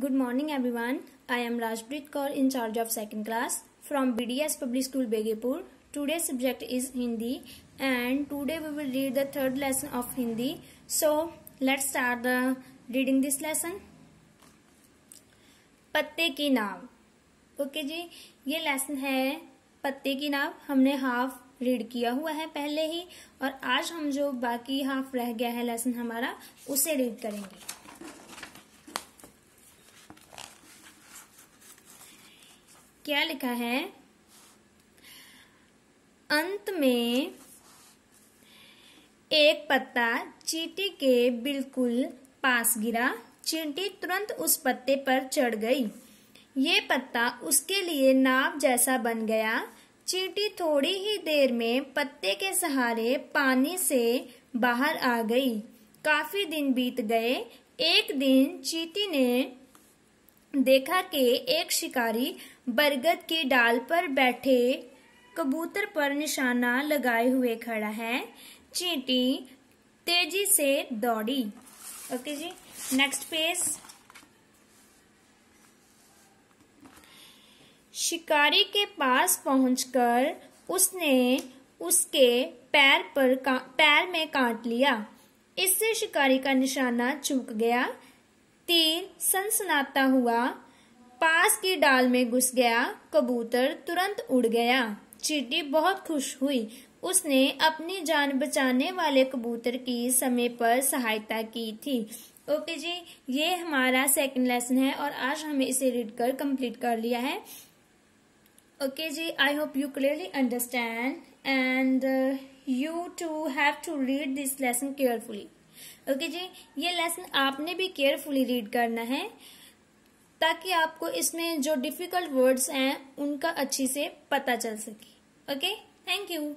good morning everyone I am Rajpreet Kaur in charge of second class from BDS public school Begepur today subject is Hindi and today we will read the third lesson of Hindi so let's start the reading this lesson पत्ते की नाव okay okay, जी ये lesson है पत्ते की नाव हमने half read किया हुआ है पहले ही और आज हम जो बाकी हाफ रह गया है लेसन हमारा उसे रीड करेंगे क्या लिखा है अंत में एक पत्ता चींटी के बिल्कुल पास गिरा चींटी तुरंत उस पत्ते पर चढ़ गई ये पत्ता उसके लिए नाव जैसा बन गया चींटी थोड़ी ही देर में पत्ते के सहारे पानी से बाहर आ गई काफी दिन बीत गए एक दिन चींटी ने देखा कि एक शिकारी बरगद की डाल पर बैठे कबूतर पर निशाना लगाए हुए खड़ा है चींटी तेजी से दौड़ी ओके जी नेक्स्ट पेज शिकारी के पास पहुंचकर उसने उसके पैर पर पैर में काट लिया इससे शिकारी का निशाना चूक गया तीर सनसनाता हुआ पास की डाल में घुस गया कबूतर तुरंत उड़ गया चीटी बहुत खुश हुई उसने अपनी जान बचाने वाले कबूतर की समय पर सहायता की थी ओके जी ये हमारा सेकंड लेसन है और आज हमें इसे रीड कर कंप्लीट कर लिया है ओके जी I hope you clearly understand and you too have to read this lesson carefully okay जी ये लेसन आपने भी केयरफुली रीड करना है ताकि आपको इसमें जो डिफिकल्ट वर्ड्स हैं उनका अच्छी से पता चल सके ओके थैंक यू